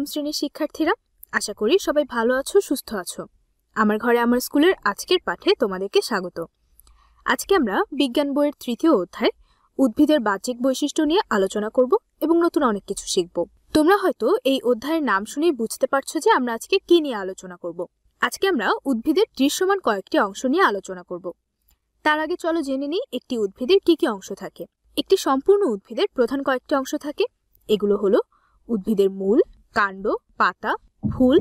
সপ্তম শ্রেণীর শিক্ষার্থীরা আশা করি সবাই ভালো আছো সুস্থ আছো আমার ঘরে আমার স্কুলের আজকের পাঠে তোমাদেরকে স্বাগত আজকে আমরা বিজ্ঞান বইয়ের তৃতীয় অধ্যায় উদ্ভিদের বাহ্যিক বৈশিষ্ট্য নিয়ে আলোচনা করব এবং নতুন অনেক কিছু শিখব তোমরা হয়তো এই অধ্যায়ের নাম শুনেই বুঝতে পারছো যে আমরা আজকে কি নিয়ে আলোচনা করব আজকে আমরা উদ্ভিদের দৃশ্যমান কয়েকটি অংশ নিয়ে আলোচনা করব তার আগে চলো জেনে নিই একটি উদ্ভিদের কি কি অংশ থাকে একটি সম্পূর্ণ উদ্ভিদের প্রধান কয়েকটি অংশ থাকে এগুলো হলো উদ্ভিদের মূল কাণ্ড পাতা ফুল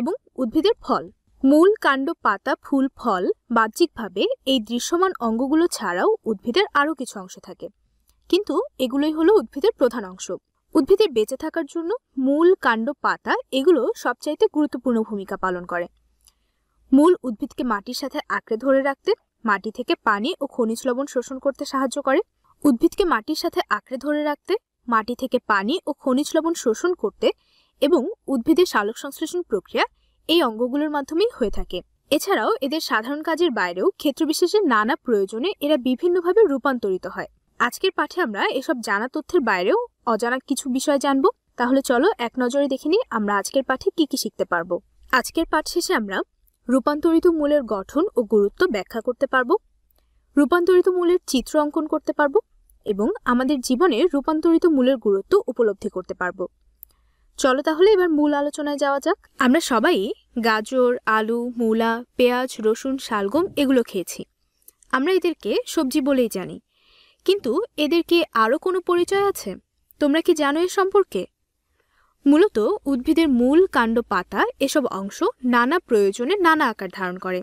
এবং উদ্ভিদের ফল মূল কাণ্ড পাতা ফুল ফল বাহ্যিকভাবে এই দৃশ্যমান অঙ্গগুলো ছাড়াও উদ্ভিদের আরও কিছু অংশ থাকে কিন্তু এগুলোই হলো উদ্ভিদের প্রধান অংশ উদ্ভিদের বেঁচে থাকার জন্য মূল কাণ্ড পাতা এগুলো সবচাইতে গুরুত্বপূর্ণ ভূমিকা পালন করে মূল উদ্ভিদকে মাটির সাথে আঁকড়ে ধরে রাখতে মাটি থেকে পানি ও খনিজ লবণ শোষণ করতে সাহায্য করে উদ্ভিদকে মাটির সাথে আঁকড়ে ধরে রাখতে মাটি থেকে পানি ও খনিজ লবণ শোষণ করতে এবং উদ্ভিদের সালোক সংশ্লেষণ প্রক্রিয়া এই অঙ্গগুলোর মাধ্যমেই হয়ে থাকে এছাড়াও এদের সাধারণ কাজের বাইরেও ক্ষেত্রবিশেষে নানা প্রয়োজনে এরা বিভিন্নভাবে রূপান্তরিত হয় আজকের পাঠে আমরা এসব জানা তথ্যের বাইরেও অজানা কিছু বিষয় জানব তাহলে চলো এক নজরে দেখে নিই আমরা আজকের পাঠে কি কি শিখতে পারব আজকের পাঠ শেষে আমরা রূপান্তরিত মূলের গঠন ও গুরুত্ব ব্যাখ্যা করতে পারব রূপান্তরিত মূলের চিত্র অঙ্কন করতে পারব এবং আমাদের জীবনে রূপান্তরিত মূলের গুরুত্ব উপলব্ধি করতে পারবো চলো তাহলে এবার মূল আলোচনায় যাওয়া যাক আমরা সবাই গাজর আলু মূলা পেঁয়াজ রসুন শালগম এগুলো খেয়েছি আমরা এদেরকে সবজি বলেই জানি কিন্তু এদের কি আরও কোনো পরিচয় আছে তোমরা কি জানো এ সম্পর্কে মূলত উদ্ভিদের মূল কাণ্ড পাতা এসব অংশ নানা প্রয়োজনে নানা আকার ধারণ করে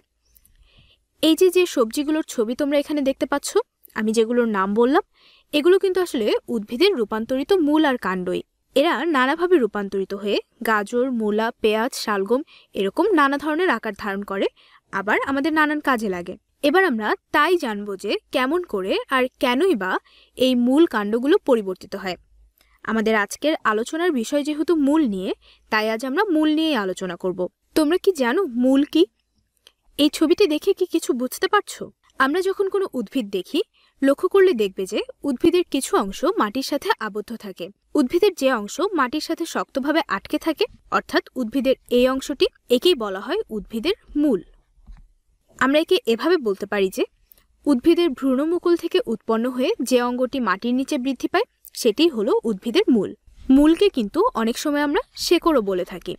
এই যে যে সবজিগুলোর ছবি তোমরা এখানে দেখতে পাচ্ছ আমি যেগুলোর নাম বললাম এগুলো কিন্তু আসলে উদ্ভিদের রূপান্তরিত মূল আর কাণ্ডই এরা নানাভাবে রূপান্তরিত হয়ে গাজর মূলা পেঁয়াজ শালগম এরকম নানা ধরনের আকার ধারণ করে আবার আমাদের নানান কাজে লাগে এবার আমরা তাই জানবো যে কেমন করে আর কেনই বা এই মূল কাণ্ডগুলো পরিবর্তিত হয় আমাদের আজকের আলোচনার বিষয় যেহেতু মূল নিয়ে তাই আজ আমরা মূল নিয়েই আলোচনা করব তোমরা কি জানো মূল কি এই ছবিটি দেখে কি কিছু বুঝতে পারছো আমরা যখন কোনো উদ্ভিদ দেখি লক্ষ্য করলে দেখবে যে উদ্ভিদের কিছু অংশ মাটির সাথে আবদ্ধ থাকে উদ্ভিদের যে অংশ মাটির সাথে শক্তভাবে আটকে থাকে অর্থাৎ উদ্ভিদের এই অংশটি একেই বলা হয় উদ্ভিদের মূল আমরা একে এভাবে বলতে পারি যে উদ্ভিদের ভ্রূণমুকুল থেকে উৎপন্ন হয়ে যে অঙ্গটি মাটির নিচে বৃদ্ধি পায় সেটি হলো উদ্ভিদের মূল মূলকে কিন্তু অনেক সময় আমরা শেকড়ও বলে থাকি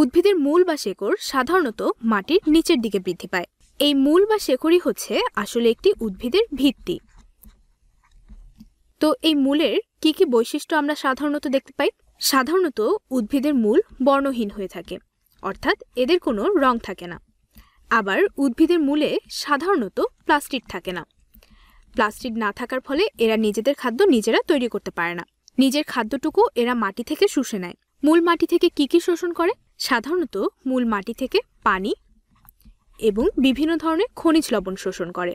উদ্ভিদের মূল বা শেকড় সাধারণত মাটির নিচের দিকে বৃদ্ধি পায় এই মূল বা শেকড়ই হচ্ছে আসলে একটি উদ্ভিদের ভিত্তি তো এই মূলের কি কি বৈশিষ্ট্য আমরা সাধারণত দেখতে পাই সাধারণত উদ্ভিদের মূল বর্ণহীন হয়ে থাকে অর্থাৎ এদের কোনো রং থাকে না আবার উদ্ভিদের মূলে সাধারণত প্লাস্টিক থাকে না প্লাস্টিক না থাকার ফলে এরা নিজেদের খাদ্য নিজেরা তৈরি করতে পারে না নিজের খাদ্যটুকু এরা মাটি থেকে শুষে নেয় মূল মাটি থেকে কি কি শোষণ করে সাধারণত মূল মাটি থেকে পানি এবং বিভিন্ন ধরনের খনিজ লবণ শোষণ করে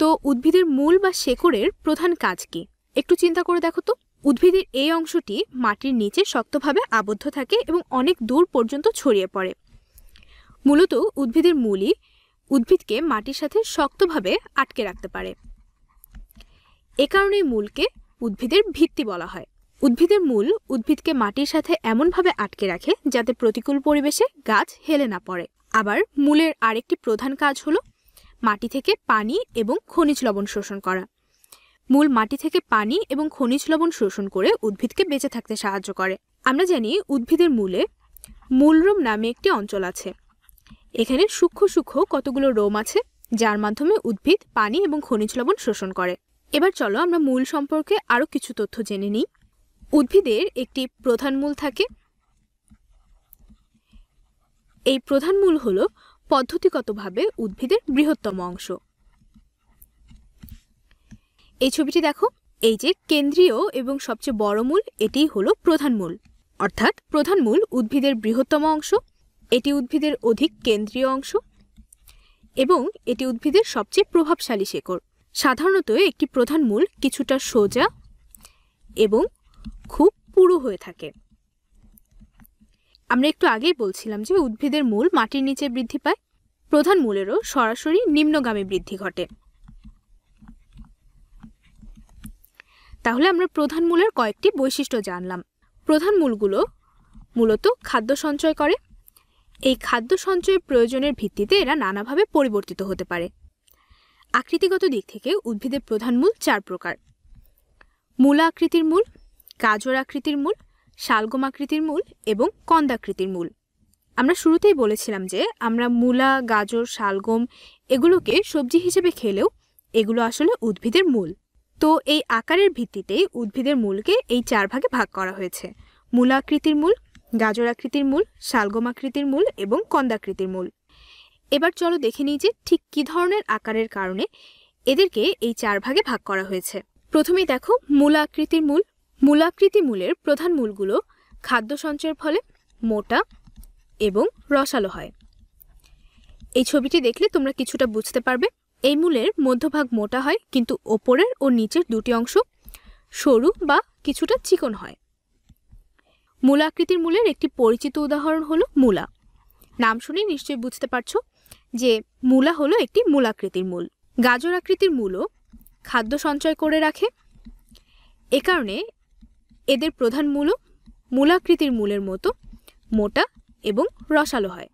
তো উদ্ভিদের মূল বা শেকড়ের প্রধান কাজ কি একটু চিন্তা করে দেখো তো উদ্ভিদের এই অংশটি মাটির নিচে শক্তভাবে আবদ্ধ থাকে এবং অনেক দূর পর্যন্ত ছড়িয়ে পড়ে মূলত উদ্ভিদের মূলই উদ্ভিদকে মাটির সাথে শক্তভাবে আটকে রাখতে পারে এ কারণে মূলকে উদ্ভিদের ভিত্তি বলা হয় উদ্ভিদের মূল উদ্ভিদকে মাটির সাথে এমনভাবে আটকে রাখে যাতে প্রতিকূল পরিবেশে গাছ হেলে না পড়ে আবার মূলের আরেকটি প্রধান কাজ হলো মাটি থেকে পানি এবং খনিজ লবণ শোষণ করা মূল মাটি থেকে পানি এবং খনিজ লবণ শোষণ করে উদ্ভিদকে বেঁচে থাকতে সাহায্য করে আমরা জানি উদ্ভিদের মূলে মূলরোম নামে একটি অঞ্চল আছে এখানে সূক্ষ্ম সূক্ষ্ম কতগুলো রোম আছে যার মাধ্যমে উদ্ভিদ পানি এবং খনিজ লবণ শোষণ করে এবার চলো আমরা মূল সম্পর্কে আরও কিছু তথ্য জেনে নিই উদ্ভিদের একটি প্রধান মূল থাকে এই প্রধান মূল হলো পদ্ধতিগতভাবে উদ্ভিদের বৃহত্তম অংশ এই ছবিটি দেখো এই যে কেন্দ্রীয় এবং সবচেয়ে বড় মূল এটিই হলো প্রধান মূল অর্থাৎ প্রধান মূল উদ্ভিদের বৃহত্তম অংশ এটি উদ্ভিদের অধিক কেন্দ্রীয় অংশ এবং এটি উদ্ভিদের সবচেয়ে প্রভাবশালী শেকড় সাধারণত একটি প্রধান মূল কিছুটা সোজা এবং খুব পুরু হয়ে থাকে আমরা একটু আগেই বলছিলাম যে উদ্ভিদের মূল মাটির নিচে বৃদ্ধি পায় প্রধান মূলেরও সরাসরি নিম্নগামী বৃদ্ধি ঘটে তাহলে আমরা প্রধান মূলের কয়েকটি বৈশিষ্ট্য জানলাম প্রধান মূলগুলো মূলত খাদ্য সঞ্চয় করে এই খাদ্য সঞ্চয়ের প্রয়োজনের ভিত্তিতে এরা নানাভাবে পরিবর্তিত হতে পারে আকৃতিগত দিক থেকে উদ্ভিদের প্রধান মূল চার প্রকার মূলা আকৃতির মূল গাজর আকৃতির মূল শালগম আকৃতির মূল এবং কন্দাকৃতির মূল আমরা শুরুতেই বলেছিলাম যে আমরা মূলা গাজর শালগম এগুলোকে সবজি হিসেবে খেলেও এগুলো আসলে উদ্ভিদের মূল তো এই আকারের ভিত্তিতে উদ্ভিদের মূলকে এই চার ভাগে ভাগ করা হয়েছে মূলাকৃতির মূল গাজর আকৃতির মূল শালগম আকৃতির মূল এবং কন্দাকৃতির মূল এবার চলো দেখে নিই যে ঠিক কী ধরনের আকারের কারণে এদেরকে এই চার ভাগে ভাগ করা হয়েছে প্রথমেই দেখো মূলা আকৃতির মূল মূলাকৃতি মূলের প্রধান মূলগুলো খাদ্য সঞ্চয়ের ফলে মোটা এবং রসালো হয় এই ছবিটি দেখলে তোমরা কিছুটা বুঝতে পারবে এই মূলের মধ্যভাগ মোটা হয় কিন্তু ওপরের ও নিচের দুটি অংশ সরু বা কিছুটা চিকন হয় মূলাকৃতির মূলের একটি পরিচিত উদাহরণ হলো মূলা নাম শুনে নিশ্চয়ই বুঝতে পারছো যে মূলা হলো একটি মূলাকৃতির মূল গাজর আকৃতির মূলও খাদ্য সঞ্চয় করে রাখে এ কারণে এদের প্রধান মূলও মূলাকৃতির মূলের মতো মোটা এবং রসালো হয়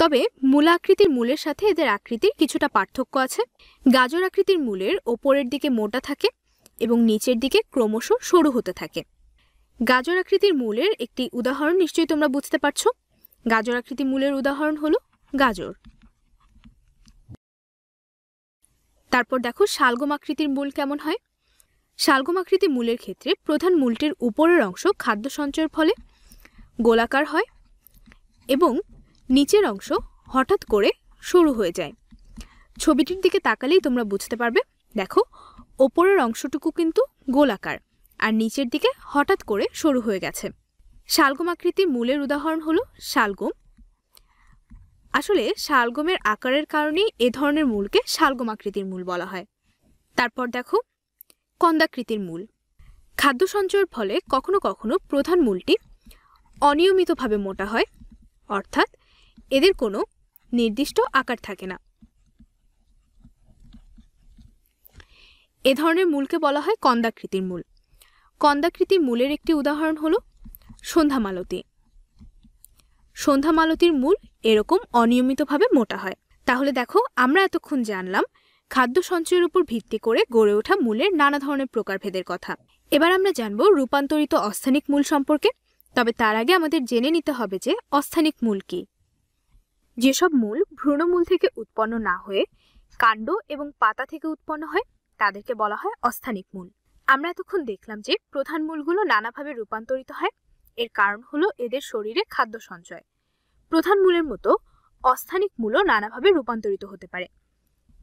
তবে মূলা আকৃতির মূলের সাথে এদের আকৃতির কিছুটা পার্থক্য আছে গাজর আকৃতির মূলের ওপরের দিকে মোটা থাকে এবং নিচের দিকে ক্রমশ সরু হতে থাকে গাজর আকৃতির মূলের একটি উদাহরণ নিশ্চয়ই তোমরা বুঝতে পারছো গাজর আকৃতি মূলের উদাহরণ হলো গাজর তারপর দেখো শালগম আকৃতির মূল কেমন হয় শালগম আকৃতি মূলের ক্ষেত্রে প্রধান মূলটির উপরের অংশ খাদ্য সঞ্চয়ের ফলে গোলাকার হয় এবং নিচের অংশ হঠাৎ করে সরু হয়ে যায় ছবিটির দিকে তাকালেই তোমরা বুঝতে পারবে দেখো ওপরের অংশটুকু কিন্তু গোলাকার আর নিচের দিকে হঠাৎ করে সরু হয়ে গেছে শালগম আকৃতির মূলের উদাহরণ হলো শালগম আসলে শালগমের আকারের কারণেই এ ধরনের মূলকে শালগম আকৃতির মূল বলা হয় তারপর দেখো কন্দাকৃতির মূল খাদ্য সঞ্চয়ের ফলে কখনো কখনো প্রধান মূলটি অনিয়মিতভাবে মোটা হয় অর্থাৎ এদের কোনো নির্দিষ্ট আকার থাকে না এ ধরনের মূলকে বলা হয় কন্দাকৃতির মূল কন্দাকৃতির মূলের একটি উদাহরণ হল সন্ধ্যামালতি সন্ধ্যামালতির মূল এরকম অনিয়মিতভাবে মোটা হয় তাহলে দেখো আমরা এতক্ষণ জানলাম খাদ্য সঞ্চয়ের উপর ভিত্তি করে গড়ে ওঠা মূলের নানা ধরনের প্রকারভেদের কথা এবার আমরা জানব রূপান্তরিত অস্থানিক মূল সম্পর্কে তবে তার আগে আমাদের জেনে নিতে হবে যে অস্থানিক মূল কী যেসব মূল ভ্রূণমূল থেকে উৎপন্ন না হয়ে কাণ্ড এবং পাতা থেকে উৎপন্ন হয় তাদেরকে বলা হয় অস্থানিক মূল আমরা এতক্ষণ দেখলাম যে প্রধান মূলগুলো নানাভাবে রূপান্তরিত হয় এর কারণ হলো এদের শরীরে খাদ্য সঞ্চয় প্রধান মূলের মতো অস্থানিক মূলও নানাভাবে রূপান্তরিত হতে পারে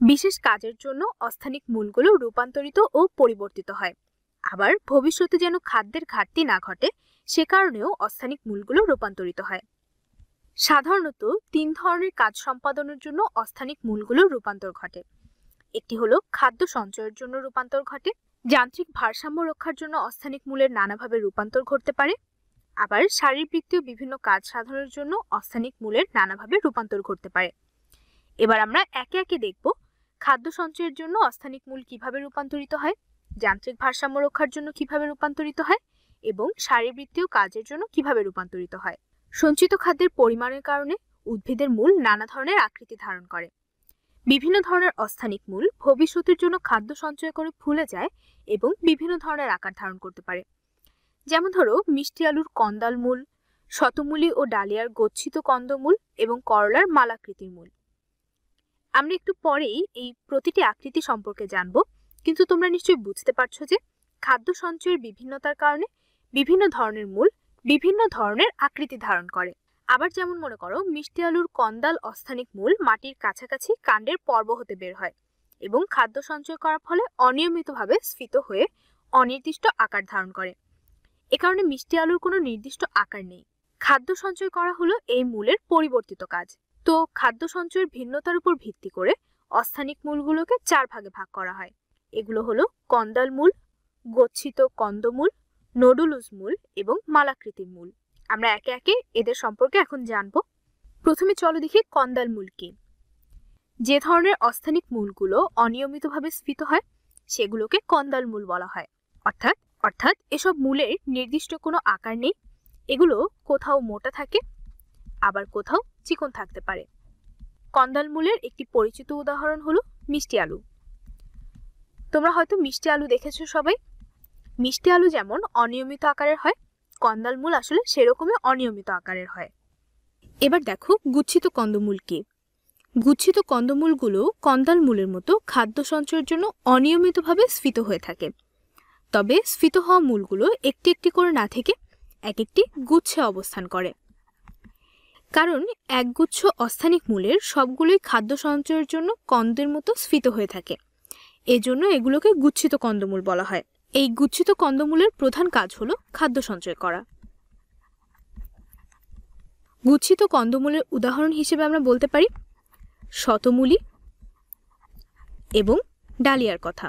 বিশেষ কাজের জন্য অস্থানিক মূলগুলো রূপান্তরিত ও পরিবর্তিত হয় আবার ভবিষ্যতে যেন খাদ্যের ঘাটতি না ঘটে সে কারণেও অস্থানিক মূলগুলো রূপান্তরিত হয় সাধারণত তিন ধরনের কাজ সম্পাদনের জন্য অস্থানিক মূলগুলোর রূপান্তর ঘটে একটি হলো খাদ্য সঞ্চয়ের জন্য রূপান্তর ঘটে যান্ত্রিক ভারসাম্য রক্ষার জন্য অস্থানিক মূলের নানাভাবে রূপান্তর ঘটতে পারে আবার শারীরবৃত্তীয় বিভিন্ন কাজ সাধনের জন্য অস্থানিক মূলের নানাভাবে রূপান্তর ঘটতে পারে এবার আমরা একে একে দেখব খাদ্য সঞ্চয়ের জন্য অস্থানিক মূল কিভাবে রূপান্তরিত হয় যান্ত্রিক ভারসাম্য রক্ষার জন্য কিভাবে রূপান্তরিত হয় এবং শারীরবৃত্তীয় কাজের জন্য কিভাবে রূপান্তরিত হয় সঞ্চিত খাদ্যের পরিমাণের কারণে উদ্ভিদের মূল নানা ধরনের আকৃতি ধারণ করে বিভিন্ন ধরনের অস্থানিক মূল ভবিষ্যতের জন্য খাদ্য সঞ্চয় করে ফুলে যায় এবং বিভিন্ন ধরনের আকার ধারণ করতে পারে যেমন ধরো মিষ্টি আলুর কন্দাল মূল শতমূলি ও ডালিয়ার গচ্ছিত কন্দমূল এবং করলার মালাকৃতির মূল আমরা একটু পরেই এই প্রতিটি আকৃতি সম্পর্কে জানব কিন্তু তোমরা নিশ্চয়ই বুঝতে পারছো যে খাদ্য সঞ্চয়ের বিভিন্নতার কারণে বিভিন্ন ধরনের মূল বিভিন্ন ধরনের আকৃতি ধারণ করে আবার যেমন মনে করো মিষ্টি আলুর কন্দাল অস্থানিক মূল মাটির কাছাকাছি কাণ্ডের পর্ব হতে বের হয় এবং খাদ্য সঞ্চয় করার ফলে অনিয়মিতভাবে স্ফীত হয়ে অনির্দিষ্ট আকার ধারণ করে এ কারণে মিষ্টি আলুর কোনো নির্দিষ্ট আকার নেই খাদ্য সঞ্চয় করা হলো এই মূলের পরিবর্তিত কাজ তো খাদ্য সঞ্চয়ের ভিন্নতার উপর ভিত্তি করে অস্থানিক মূলগুলোকে চার ভাগে ভাগ করা হয় এগুলো হলো কন্দাল মূল গচ্ছিত কন্দমূল নোডুলুস মূল এবং মালাকৃতির মূল আমরা একে একে এদের সম্পর্কে এখন জানব প্রথমে চলো দেখি কন্দাল মূল কি যে ধরনের অস্থানিক মূলগুলো অনিয়মিতভাবে স্ফীত হয় সেগুলোকে কন্দাল মূল বলা হয় অর্থাৎ অর্থাৎ এসব মূলের নির্দিষ্ট কোনো আকার নেই এগুলো কোথাও মোটা থাকে আবার কোথাও চিকন থাকতে পারে কন্দাল মূলের একটি পরিচিত উদাহরণ হলো মিষ্টি আলু তোমরা হয়তো মিষ্টি আলু দেখেছো সবাই মিষ্টি আলু যেমন অনিয়মিত আকারের হয় কন্দালমূল আসলে সেরকমই অনিয়মিত আকারের হয় এবার দেখো গুচ্ছিত কন্দমূল কি গুচ্ছিত কন্দমূলগুলো কন্দালমূলের মতো খাদ্য সঞ্চয়ের জন্য অনিয়মিতভাবে স্ফীত হয়ে থাকে তবে স্ফীত হওয়া মূলগুলো একটি একটি করে না থেকে এক একটি গুচ্ছে অবস্থান করে কারণ একগুচ্ছ অস্থানিক মূলের সবগুলোই খাদ্য সঞ্চয়ের জন্য কন্দের মতো স্ফীত হয়ে থাকে এজন্য এগুলোকে গুচ্ছিত কন্দমূল বলা হয় এই গুচ্ছিত কন্দমূলের প্রধান কাজ হল খাদ্য সঞ্চয় করা গুচ্ছিত কন্দমূলের উদাহরণ হিসেবে আমরা বলতে পারি শতমূলি এবং ডালিয়ার কথা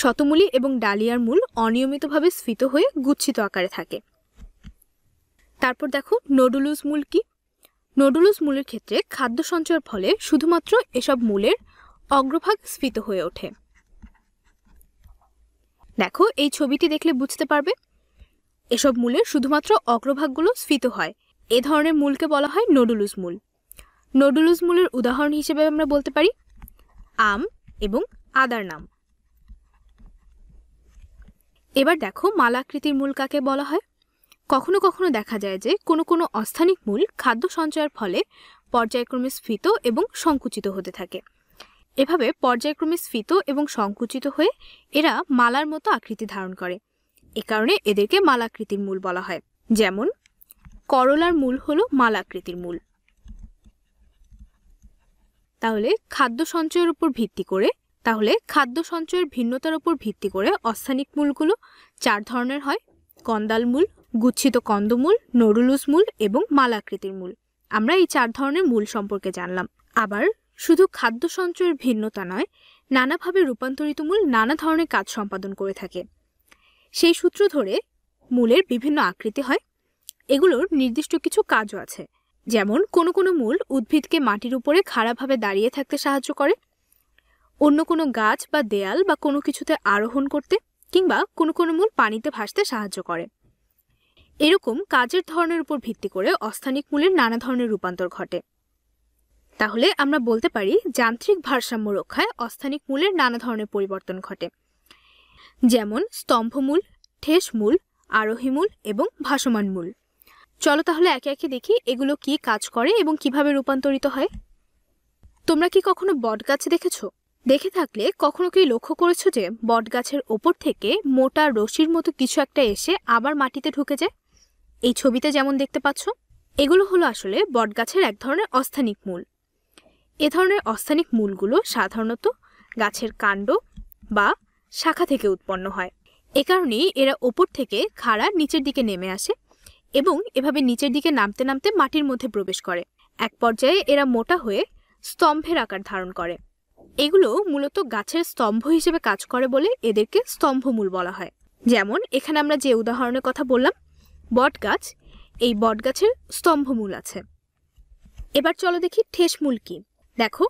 শতমূলি এবং ডালিয়ার মূল অনিয়মিতভাবে স্ফীত হয়ে গুচ্ছিত আকারে থাকে তারপর দেখো নোডুলুস মূল কি নোডুলুস মূলের ক্ষেত্রে খাদ্য সঞ্চয়ের ফলে শুধুমাত্র এসব মূলের অগ্রভাগ স্ফীত হয়ে ওঠে দেখো এই ছবিটি দেখলে বুঝতে পারবে এসব মূলের শুধুমাত্র অগ্রভাগগুলো স্ফীত হয় এ ধরনের মূলকে বলা হয় নোডুলুস মূল নডুলুস মূলের উদাহরণ হিসেবে আমরা বলতে পারি আম এবং আদার নাম এবার দেখো মালাকৃতির মূল কাকে বলা হয় কখনো কখনো দেখা যায় যে কোনো কোনো অস্থানিক মূল খাদ্য সঞ্চয়ের ফলে পর্যায়ক্রমে স্ফীত এবং সংকুচিত হতে থাকে এভাবে পর্যায়ক্রমে স্ফীত এবং সংকুচিত হয়ে এরা মালার মতো আকৃতি ধারণ করে এ কারণে এদেরকে মালাকৃতির মূল বলা হয় যেমন করলার মূল হল মালাকৃতির মূল তাহলে খাদ্য সঞ্চয়ের উপর ভিত্তি করে তাহলে খাদ্য সঞ্চয়ের ভিন্নতার উপর ভিত্তি করে অস্থানিক মূলগুলো চার ধরনের হয় কন্দাল মূল গুচ্ছিত কন্দমূল নরুলুস মূল এবং মালাকৃতির মূল আমরা এই চার ধরনের মূল সম্পর্কে জানলাম আবার শুধু খাদ্য সঞ্চয়ের ভিন্নতা নয় নানাভাবে রূপান্তরিত মূল নানা ধরনের কাজ সম্পাদন করে থাকে সেই সূত্র ধরে মূলের বিভিন্ন আকৃতি হয় এগুলোর নির্দিষ্ট কিছু কাজও আছে যেমন কোনো কোনো মূল উদ্ভিদকে মাটির উপরে খাড়াভাবে দাঁড়িয়ে থাকতে সাহায্য করে অন্য কোনো গাছ বা দেয়াল বা কোনো কিছুতে আরোহণ করতে কিংবা কোনো কোনো মূল পানিতে ভাসতে সাহায্য করে এরকম কাজের ধরনের উপর ভিত্তি করে অস্থানিক মূলের নানা ধরনের রূপান্তর ঘটে তাহলে আমরা বলতে পারি যান্ত্রিক ভারসাম্য রক্ষায় অস্থানিক মূলের নানা ধরনের পরিবর্তন ঘটে যেমন স্তম্ভমূল আরোহী মূল এবং ভাসমান মূল চলো তাহলে একে একে দেখি এগুলো কি কাজ করে এবং কিভাবে রূপান্তরিত হয় তোমরা কি কখনো বটগাছ দেখেছো দেখে থাকলে কখনো কি লক্ষ্য করেছো যে বটগাছের ওপর থেকে মোটা রশির মতো কিছু একটা এসে আবার মাটিতে ঢুকে যায় এই ছবিতে যেমন দেখতে পাচ্ছ এগুলো হলো আসলে বটগাছের এক ধরনের অস্থানিক মূল এ ধরনের অস্থানিক মূলগুলো সাধারণত গাছের কাণ্ড বা শাখা থেকে উৎপন্ন হয় এ কারণেই এরা ওপর থেকে খাড়া নিচের দিকে নেমে আসে এবং এভাবে নিচের দিকে নামতে নামতে মাটির মধ্যে প্রবেশ করে এক পর্যায়ে এরা মোটা হয়ে স্তম্ভের আকার ধারণ করে এগুলো মূলত গাছের স্তম্ভ হিসেবে কাজ করে বলে এদেরকে স্তম্ভমূল বলা হয় যেমন এখানে আমরা যে উদাহরণের কথা বললাম বট গাছ এই বট গাছের স্তম্ভমূল আছে এবার চলো দেখি ঠেসমূল কী দেখো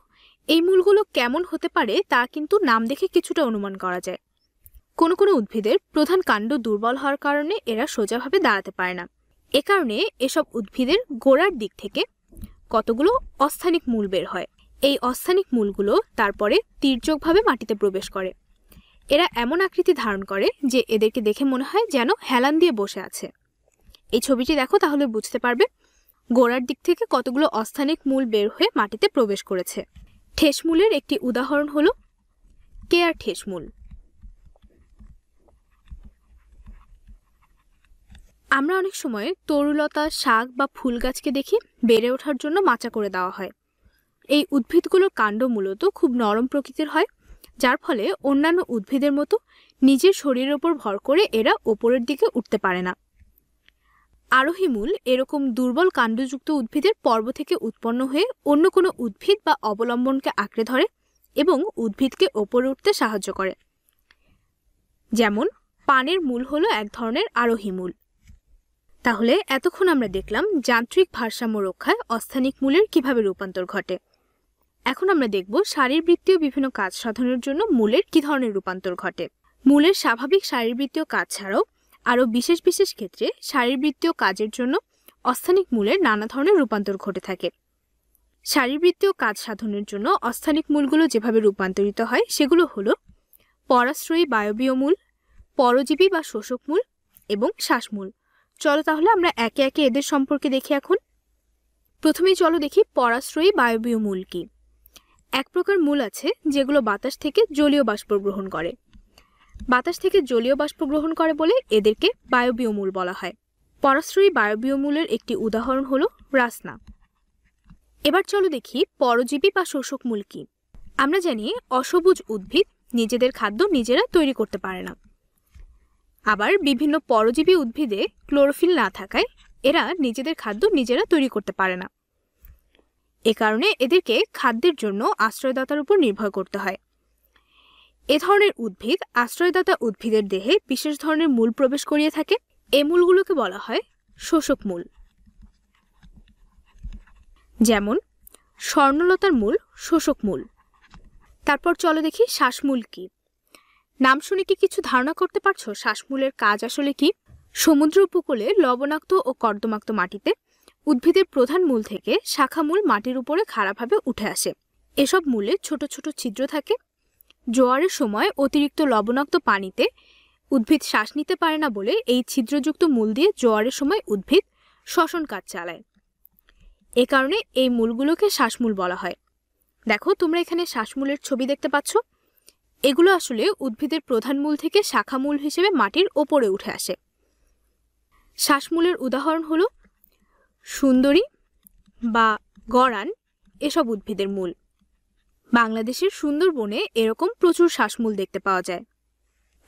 এই মূলগুলো কেমন হতে পারে তা কিন্তু নাম দেখে কিছুটা অনুমান করা যায় কোনো কোনো উদ্ভিদের প্রধান কাণ্ড দুর্বল হওয়ার কারণে এরা সোজাভাবে দাঁড়াতে পারে না এ কারণে এসব উদ্ভিদের গোড়ার দিক থেকে কতগুলো অস্থানিক মূল বের হয় এই অস্থানিক মূলগুলো তারপরে তীর্যকভাবে মাটিতে প্রবেশ করে এরা এমন আকৃতি ধারণ করে যে এদেরকে দেখে মনে হয় যেন হেলান দিয়ে বসে আছে এই ছবিটি দেখো তাহলে বুঝতে পারবে গোড়ার দিক থেকে কতগুলো অস্থানিক মূল বের হয়ে মাটিতে প্রবেশ করেছে ঠেসমূলের একটি উদাহরণ হল কেয়ার ঠেসমূল আমরা অনেক সময় তরুলতা শাক বা ফুল গাছকে দেখি বেড়ে ওঠার জন্য মাচা করে দেওয়া হয় এই উদ্ভিদগুলোর কাণ্ড মূলত খুব নরম প্রকৃতির হয় যার ফলে অন্যান্য উদ্ভিদের মতো নিজের শরীরের ওপর ভর করে এরা ওপরের দিকে উঠতে পারে না আরোহী মূল এরকম দুর্বল কাণ্ডযুক্ত উদ্ভিদের পর্ব থেকে উৎপন্ন হয়ে অন্য কোনো উদ্ভিদ বা অবলম্বনকে আঁকড়ে ধরে এবং উদ্ভিদকে ওপরে উঠতে সাহায্য করে যেমন পানের মূল হলো এক ধরনের আরোহী মূল তাহলে এতক্ষণ আমরা দেখলাম যান্ত্রিক ভারসাম্য রক্ষায় অস্থানিক মূলের কিভাবে রূপান্তর ঘটে এখন আমরা দেখব শারীরবৃত্তীয় বিভিন্ন কাজ সাধনের জন্য মূলের কি ধরনের রূপান্তর ঘটে মূলের স্বাভাবিক শারীরবৃত্তীয় কাজ ছাড়াও আরও বিশেষ বিশেষ ক্ষেত্রে শারীরবৃত্তীয় কাজের জন্য অস্থানিক মূলের নানা ধরনের রূপান্তর ঘটে থাকে শারীরবৃত্তীয় কাজ সাধনের জন্য অস্থানিক মূলগুলো যেভাবে রূপান্তরিত হয় সেগুলো হলো পরাশ্রয়ী বায়বীয় মূল পরজীবী বা শোষক মূল এবং শ্বাসমূল চলো তাহলে আমরা একে একে এদের সম্পর্কে দেখি এখন প্রথমেই চলো দেখি পরাশ্রয়ী বায়বীয় মূল কি এক প্রকার মূল আছে যেগুলো বাতাস থেকে জলীয় বাষ্প গ্রহণ করে বাতাস থেকে জলীয় বাষ্প গ্রহণ করে বলে এদেরকে বায়বীয়মূল বলা হয় পরাশ্রয়ী বায়বীয়মূলের একটি উদাহরণ হলো রাসনা এবার চলো দেখি পরজীবী বা শোষক মূল কি আমরা জানি অসবুজ উদ্ভিদ নিজেদের খাদ্য নিজেরা তৈরি করতে পারে না আবার বিভিন্ন পরজীবী উদ্ভিদে ক্লোরোফিল না থাকায় এরা নিজেদের খাদ্য নিজেরা তৈরি করতে পারে না এ কারণে এদেরকে খাদ্যের জন্য আশ্রয়দাতার উপর নির্ভর করতে হয় এ ধরনের উদ্ভিদ আশ্রয়দাতা উদ্ভিদের দেহে বিশেষ ধরনের মূল প্রবেশ করিয়ে থাকে এ মূলগুলোকে বলা হয় শোষক মূল যেমন স্বর্ণলতার মূল শোষক মূল তারপর চলো দেখি শ্বাসমূল কি নাম শুনে কি কিছু ধারণা করতে পারছো শ্বাসমূলের কাজ আসলে কি সমুদ্র উপকূলে লবণাক্ত ও কর্দমাক্ত মাটিতে উদ্ভিদের প্রধান মূল থেকে শাখামূল মাটির উপরে খাড়াভাবে উঠে আসে এসব মূলে ছোট ছোট ছিদ্র থাকে জোয়ারের সময় অতিরিক্ত লবণাক্ত পানিতে উদ্ভিদ শ্বাস নিতে পারে না বলে এই ছিদ্রযুক্ত মূল দিয়ে জোয়ারের সময় উদ্ভিদ শ্বসন কাজ চালায় এ কারণে এই মূলগুলোকে শ্বাসমূল বলা হয় দেখো তোমরা এখানে শ্বাসমূলের ছবি দেখতে পাচ্ছ এগুলো আসলে উদ্ভিদের প্রধান মূল থেকে শাখা মূল হিসেবে মাটির ওপরে উঠে আসে শ্বাসমূলের উদাহরণ হলো সুন্দরী বা গড়ান এসব উদ্ভিদের মূল বাংলাদেশের সুন্দরবনে এরকম প্রচুর শ্বাসমূল দেখতে পাওয়া যায়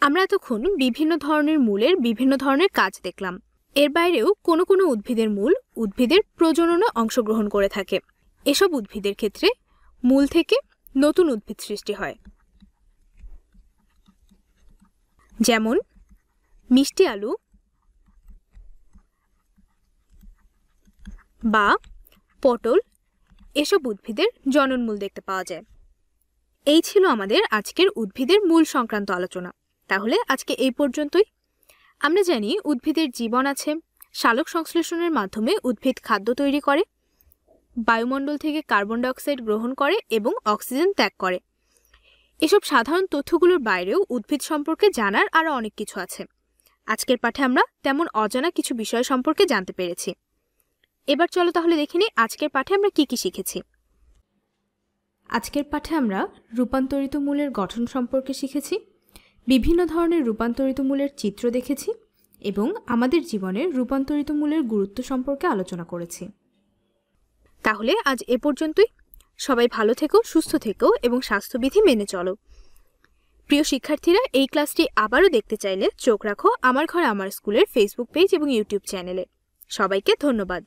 আমরা এতক্ষণ বিভিন্ন ধরনের মূলের বিভিন্ন ধরনের কাজ দেখলাম এর বাইরেও কোনো কোনো উদ্ভিদের মূল উদ্ভিদের প্রজননে অংশগ্রহণ করে থাকে এসব উদ্ভিদের ক্ষেত্রে মূল থেকে নতুন উদ্ভিদ সৃষ্টি হয় যেমন মিষ্টি আলু বা পটল এসব উদ্ভিদের জননমূল দেখতে পাওয়া যায় এই ছিল আমাদের আজকের উদ্ভিদের মূল সংক্রান্ত আলোচনা তাহলে আজকে এই পর্যন্তই আমরা জানি উদ্ভিদের জীবন আছে শালক সংশ্লেষণের মাধ্যমে উদ্ভিদ খাদ্য তৈরি করে বায়ুমণ্ডল থেকে কার্বন ডাইঅক্সাইড গ্রহণ করে এবং অক্সিজেন ত্যাগ করে এসব সাধারণ তথ্যগুলোর বাইরেও উদ্ভিদ সম্পর্কে জানার আরও অনেক কিছু আছে আজকের পাঠে আমরা তেমন অজানা কিছু বিষয় সম্পর্কে জানতে পেরেছি এবার চলো তাহলে দেখিনি আজকের পাঠে আমরা কি কি শিখেছি আজকের পাঠে আমরা রূপান্তরিত মূলের গঠন সম্পর্কে শিখেছি বিভিন্ন ধরনের রূপান্তরিত মূলের চিত্র দেখেছি এবং আমাদের জীবনের রূপান্তরিত মূলের গুরুত্ব সম্পর্কে আলোচনা করেছি তাহলে আজ এ পর্যন্তই সবাই ভালো থেকো সুস্থ থেকো এবং স্বাস্থ্যবিধি মেনে চলো প্রিয় শিক্ষার্থীরা এই ক্লাসটি আবারও দেখতে চাইলে চোখ রাখো আমার ঘরে আমার স্কুলের ফেসবুক পেজ এবং ইউটিউব চ্যানেলে সবাইকে ধন্যবাদ